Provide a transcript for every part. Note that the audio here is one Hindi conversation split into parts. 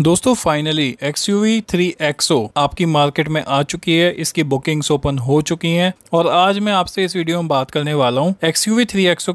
दोस्तों फाइनली एक्स यू आपकी मार्केट में आ चुकी है इसकी बुकिंग्स ओपन हो चुकी हैं और आज मैं आपसे इस वीडियो में बात करने वाला हूँ एक्स यू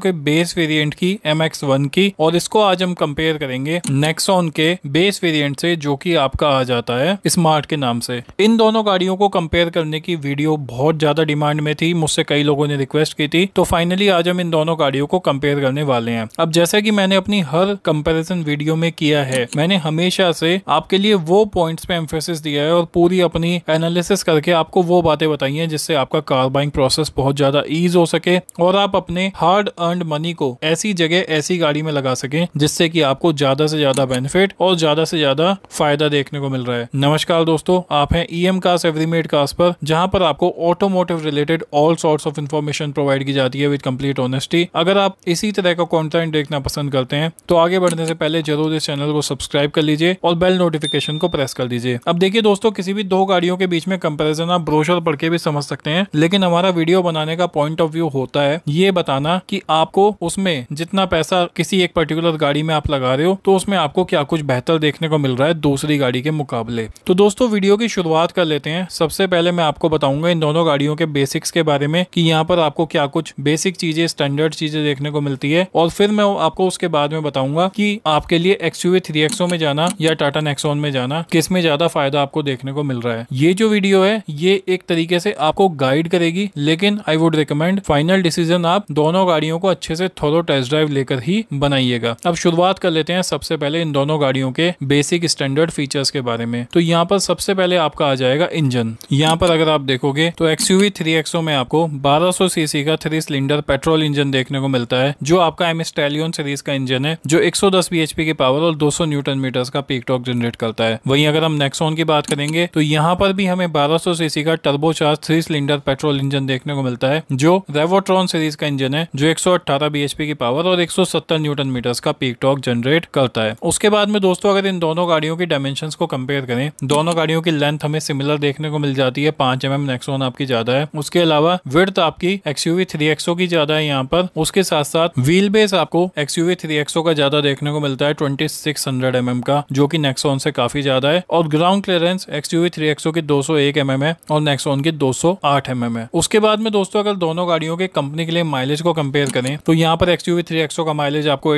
के बेस वेरिएंट की एम एक्स की और इसको आज हम कंपेयर करेंगे नेक्सॉन के बेस वेरिएंट से जो कि आपका आ जाता है स्मार्ट के नाम से इन दोनों गाड़ियों को कंपेयर करने की वीडियो बहुत ज्यादा डिमांड में थी मुझसे कई लोगों ने रिक्वेस्ट की थी तो फाइनली आज हम इन दोनों गाड़ियों को कंपेयर करने वाले हैं अब जैसे की मैंने अपनी हर कंपेरिजन वीडियो में किया है मैंने हमेशा से से आपके लिए वो पॉइंट्स पे एम्फेसिस दिया है और पूरी अपनी एनालिसिस करके आपको वो बातें बताई हैं जिससे आपका कार बाइंग प्रोसेस बहुत ज़्यादा ईज हो सके और आप अपने हार्ड अर्न मनी को ऐसी जगह ऐसी गाड़ी में लगा सके जिससे कि आपको ज़्यादा से ज़्यादा बेनिफिट और ज़्यादा से ज़्यादा फायदा देखने को मिल रहा है नमस्कार दोस्तों आप हैं ई एम कास एवरीमेड कास्ट पर जहाँ पर आपको automotive related all sorts of information provide की जाती है विद कंप्लीट ऑनेस्टी अगर आप इसी तरह का कॉन्टेंट देखना पसंद करते हैं तो आगे बढ़ने से पहले जरूर इस चैनल को सब्सक्राइब कर लीजिए और बेल नोटिफिकेशन को प्रेस कर दीजिए अब देखिए दोस्तों किसी भी दो गाड़ियों के बीच में कंपेरिजन आप ब्रोशर पढ़ के भी समझ सकते हैं लेकिन हमारा वीडियो बनाने का पॉइंट ऑफ व्यू होता है ये बताना कि आपको उसमें जितना पैसा किसी एक पर्टिकुलर गाड़ी में आप लगा रहे हो तो उसमें आपको क्या कुछ बेहतर देखने को मिल रहा है दूसरी गाड़ी के मुकाबले तो दोस्तों वीडियो की शुरुआत कर लेते हैं सबसे पहले मैं आपको बताऊंगा इन दोनों गाड़ियों के बेसिक्स के बारे में कि यहाँ पर आपको क्या कुछ बेसिक चीजें स्टैंडर्ड चीजें देखने को मिलती है और फिर मैं आपको उसके बाद में बताऊंगा कि आपके लिए एक्स थ्री में जाना या टाटा टाटा नेक्सोन में जाना किस में ज्यादा फायदा आपको देखने को मिल रहा है ये जो वीडियो है ये एक तरीके से आपको गाइड करेगी लेकिन I would recommend final decision आप दोनों गाड़ियों को अच्छे से थोड़ो टेस्ट ड्राइव लेकर ही बनाइएगा अब शुरुआत कर लेते हैं सबसे पहले इन दोनों गाड़ियों के बेसिक स्टैंडर्ड फीचर्स के बारे में तो यहाँ पर सबसे पहले आपका आ जाएगा इंजन यहाँ पर अगर आप देखोगे तो एक्सयूवी थ्री में आपको 1200 सीसी का थ्री सिलेंडर पेट्रोल इंजन देखने को मिलता है जो आपका एम स्टैलियन सीरीज का इंजन है जो 110 बीएचपी की पावर और 200 न्यूटन मीटर्स का पीक टॉक टॉर्क जनरेट करता है वहीं अगर हम नेक्सोन की बात करेंगे तो यहाँ पर भी हमें 1200 सीसी का turbocharge three cylinder petrol engine देखने को मिलता है जो रेवोट्रॉन सीरीज का इंजन है जो 118 सौ की पावर और 170 न्यूटन मीटर का पीक टॉक जनरेट करता है उसके बाद में दोस्तों अगर इन दोनों गाड़ियों की डायमेंशन को कम्पेयर करें दोनों गाड़ियों की लेंथ हमें सिमिलर देखने को मिल जाती है पांच एम नेक्सोन आपकी ज्यादा है उसके अलावा विर्थ आपकी एक्सयूवी थ्री एक्सो की ज्यादा है यहाँ पर उसके साथ साथ व्हील बेस आपको एक्सयूवी थ्री एक्सो का ज्यादा देखने को मिलता है ट्वेंटी सिक्स mm का जो की नेक्सोन से काफी ज्यादा है और ground clearance XUV three XO की एम एम है और नेक्सॉन की एम एम है उसके बाद में दोस्तों अगर दोनों गाड़ियों के कंपनी के लिए माइलेज को कंपेयर करें तो यहाँ पर एक्सयूवी थ्री एक्सो का माइलेज आपको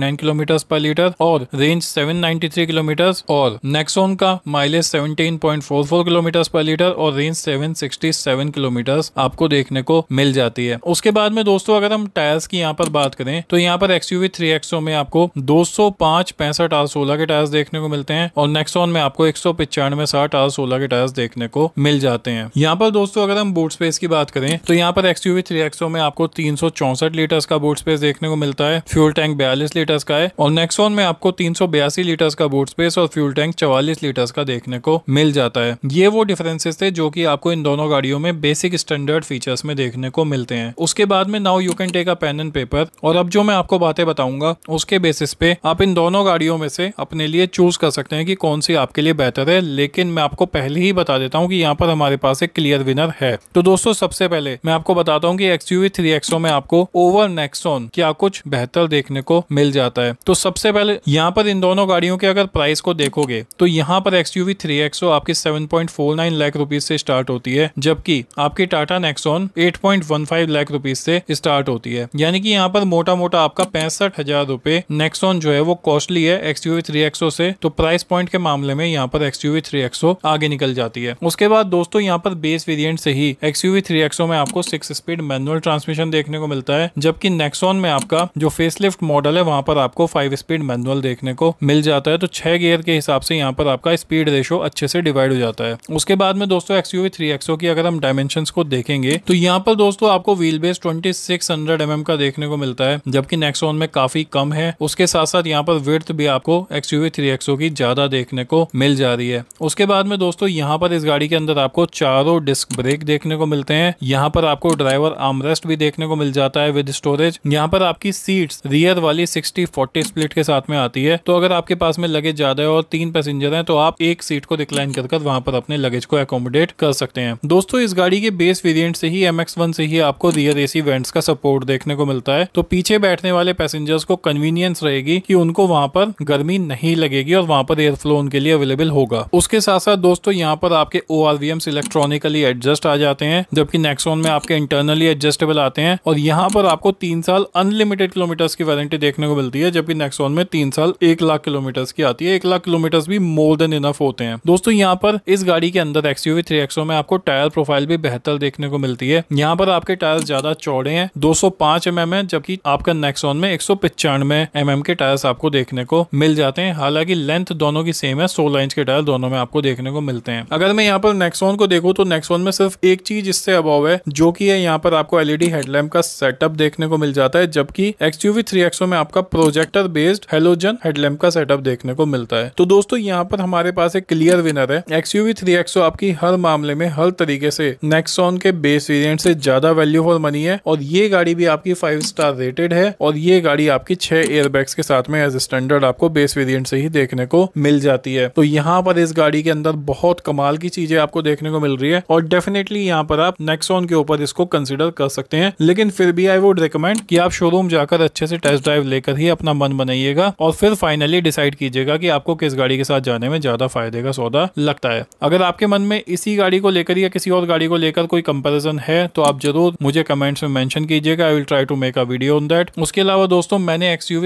नाइन किलोमीटर पर लीटर और रेंज सेवन थ्री किलोमीटर और नेक्सोन का mileage seventeen point four four kilometre per litre और range seven sixty seven kilometre आपको देखने को मिल जाती है उसके बाद में दोस्तों अगर हम टायर्स की यहाँ पर बात करें तो यहाँ पर एक्सयूवी थ्री एक्सो में आपको दो सौ पैंसठ आर सोलह के टायर्स देखने देखने को मिलते हैं और नेक्सॉन में आपको एक सौ पिचानवे साठ आर सोलह के टायर्स देखने को मिल जाते हैं यहाँ पर दोस्तों अगर हम बूट स्पेस की बात करें तो यहाँ पर एक्सयूवी थ्री एक्सो में आपको तीन सौ चौसठ लीटर्स का बूट स्पेस देखने को मिलता है फ्यूल टैंक बयालीस लीटर का है और नेक्सॉन में आपको तीन सौ बयासी लीटर्स का बूट स्पेस और फ्यूल टैंक चवालीस लीटर का देखने को मिल जाता है ये वो डिफरेंसेस थे जो कि आपको इन दोनों गाड़ियों में बेसिक स्टैंडर्ड फीचर्स में देखने को मिलते हैं उसके बाद में now you can take a pen and paper और अब जो मैं आपको बातें बताऊंगा उसके बेसिस पे आप इन दोनों गाड़ियों में से अपने लिए चूज चूज़ कर सकते हैं कि कौन सी आपके लिए बेहतर है लेकिन मैं आपको पहले ही बता देता हूँ कि यहाँ पर हमारे पास एक क्लियर विनर है तो दोस्तों सबसे पहले मैं आपको बताता हूँ कि यू थ्री एक्सो में आपको ओवर नेक्सोन क्या कुछ बेहतर देखने को मिल जाता है तो सबसे पहले यहाँ पर इन दोनों गाड़ियों के अगर प्राइस को देखोगे तो यहाँ पर एक्स यू थ्री एक्सो आपकी seven point four nine lakh rupees से स्टार्ट होती है जबकि आपकी Tata Nexon eight point one five lakh rupees से स्टार्ट होती है यानी कि यहाँ पर मोटा मोटा आपका पैंसठ हजार रुपए नेक्सोन जो है वो कॉस्टली है एक्स यू थ्री एक्सो से से तो प्राइस पॉइंट के मामले में यहाँ पर एक्स यूवी यू आगे निकल जाती है उसके बाद दोस्तों यहाँ पर बेस वेरियंट से ही एक्स यूवी यू में आपको सिक्स स्पीड मैनुअल ट्रांसमिशन देखने को मिलता है जबकि नेक्सोन में आपका जो फेसलिफ्ट मॉडल है वहाँ पर आपको फाइव स्पीड मैनुअल देखने को मिल जाता है तो छह गियर के हिसाब से यहाँ पर आपका स्पीड रेशो अच्छे से डिवाइड हो जाता है उसके बाद में दोस्तों एक्स यूवी यू की अगर हम डायमेंशन को देखेंगे तो यहाँ पर दोस्तों आपको wheelbase twenty six hundred M का देखने को मिलता है जबकि नेक्सोन में काफी कम है उसके साथ साथ यहाँ पर वेथ भी आपको एक्स यूवी थ्री एक्सो की ज़्यादा देखने को मिल जा रही है उसके बाद में दोस्तों यहाँ पर इस गाड़ी के अंदर आपको चारों डिस्क ब्रेक देखने को मिलते हैं यहाँ पर आपको ड्राइवर आर्मरेस्ट भी देखने को मिल जाता है विद स्टोरेज यहाँ पर आपकी सीट रियर वाली सिक्सटी फोर्टी स्प्लिट के साथ में आती है तो अगर आपके पास में लगेज ज्यादा है और तीन पैसेंजर है तो आप एक सीट को रिक्लाइन कर वहां पर अपने लगेज को एकोमोडेट कर सकते हैं दोस्तों इस गाड़ी के बेस वेरियंट से ही एम से ही आपको रियर एसी वेंट्स का सपोर्ट देखने को मिलता है तो पीछे बैठने वाले पैसेंजर्स को कन्वीनियंस रहेगी कि उनको वहां पर गर्मी नहीं लगेगी जाएगी और वहाँ पर एयर फ्लो उनके लिए अवेलेबल होगा उसके साथ साथ दोस्तों यहाँ पर आपके O R V electronically adjust आ जाते हैं जबकि नेक्सोन में आपके इंटरनली एडजस्टेबल आते हैं और यहाँ पर आपको तीन साल अनलिमिटेड किलोमीटर्स की वारंटी देखने को मिलती है जबकि नेक्सोन में तीन साल एक लाख किलोमीटर्स की आती है एक लाख किलोमीटर्स भी मोर देन इनफ होते हैं दोस्तों यहाँ पर इस गाड़ी के अंदर एक्सयूवी थ्री एक्सो में आपको टायर प्रोफाइल भी बेहतर देखने को मिलती है यहाँ पर आपके टायर ज्यादा चौड़े हैं 205 mm है जबकि आपका नेक्सोन में एक सौ mm के टायर्स आपको देखने को मिल जाते हैं हालांकि की लेंथ दोनों की सेम है सोलह इंच के टायर दोनों में आपको देखने को मिलते हैं अगर मैं यहाँ पर नेक्सोन को देखू तो नेक्सोन में सिर्फ एक चीज इससे अबाव है जो की है यहाँ पर आपको एलईडी हेडलैम्प का सेटअप देखने को मिल जाता है जबकि एक्सयूवी थ्री में आपका प्रोजेक्टर बेस्ड हेलोजन हेडलैम्प का सेटअप देखने को मिलता है तो दोस्तों यहाँ पर हमारे पास एक क्लियर विनर है एक्सयूवी थ्री आपकी हर मामले में हर तरीके से नेक्सोन के बेस वेरियंट से ज्यादा वैल्यू फॉर मनी है और ये गाड़ी भी आपकी फाइव स्टार रेटेड है और ये गाड़ी आपकी छह एयरबैग्स के साथ में एज स्टैंडर्ड आपको बेस वेरियंट से ही देख देखने को मिल जाती है तो यहाँ पर इस गाड़ी के अंदर बहुत कमाल की चीजें आपको देखने को मिल रही है और डेफिनेटली यहाँ पर आप नेक्सोन के ऊपर इसको कंसिडर कर सकते हैं लेकिन फिर भी आई वुड रिकमेंड की आप शोरूम जाकर अच्छे से टेस्ट ड्राइव लेकर ही अपना मन बनाइएगा और फिर फाइनली डिसाइड कीजिएगा की आपको किस गाड़ी के साथ जाने में ज्यादा फायदे का सौदा लगता है अगर आपके मन में इसी गाड़ी को लेकर या किसी और गाड़ी को लेकर कोई कंपेरिजन है तो आप जरूर मुझे कमेंट्स में मेंशन कीजिएगा I will try to make a video on that उसके अलावा दोस्तों मैंने एक्स यू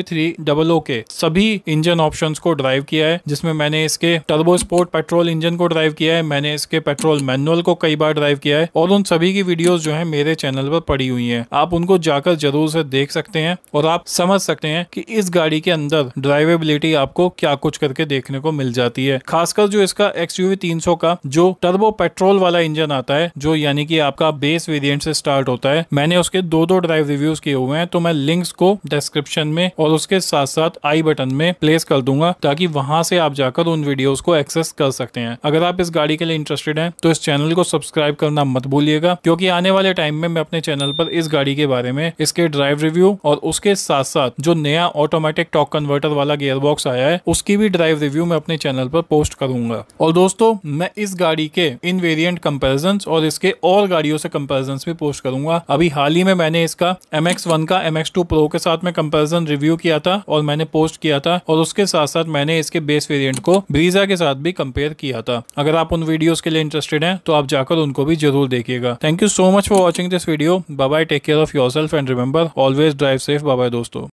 के सभी इंजन ऑप्शंस को ड्राइव ड्राइव किया है जिसमें मैंने इसके टर्बो स्पोर्ट पेट्रोल इंजन को ड्राइव किया है मैंने इसके पेट्रोल मैनुअल को कई बार ड्राइव किया है और उन सभी की वीडियोस जो है मेरे चैनल पर पड़ी हुई है आप उनको जाकर जरूर से देख सकते हैं और आप समझ सकते हैं कि इस गाड़ी के अंदर ड्राइवेबिलिटी आपको क्या कुछ करके देखने को मिल जाती है खासकर जो इसका एक्स यू का जो टर्बो पेट्रोल वाला इंजन आता है जो यानी कि आपका बेस वेरियंट से स्टार्ट होता है मैंने उसके दो दो ड्राइव रिव्यूज किए हुए हैं तो मैं लिंक्स को डिस्क्रिप्शन में और उसके साथ साथ आई बटन में प्लेस कर दूंगा ताकि ताकि वहां से आप जाकर उन वीडियोस को एक्सेस कर सकते हैं अगर आप इस गाड़ी के लिए इंटरेस्टेड हैं तो इस चैनल को सब्सक्राइब करना मत भूलिएगा क्योंकि आने वाले टाइम में मैं अपने चैनल पर इस गाड़ी के बारे में इसके ड्राइव रिव्यू और उसके साथ साथ जो नया ऑटोमेटिक टॉक कन्वर्टर वाला गेयरबॉक्स आया है उसकी भी ड्राइव रिव्यू मैं अपने चैनल पर पोस्ट करूंगा और दोस्तों मैं इस गाड़ी के इन वेरियंट कम्पेरिजन और इसके और गाड़ियों से कम्पेरिजन भी पोस्ट करूंगा अभी हाल ही में मैंने इसका एम का एम प्रो के साथ में कम्पेरिजन रिव्यू किया था और मैंने पोस्ट किया था और उसके साथ साथ मैंने मैंने इसके बेस वेरिएंट को ब्रीजा के साथ भी कंपेयर किया था अगर आप उन वीडियोस के लिए इंटरेस्टेड हैं तो आप जाकर उनको भी जरूर देखिएगा thank you so much for watching this video bye take care of yourself and remember always drive safe bye दोस्तों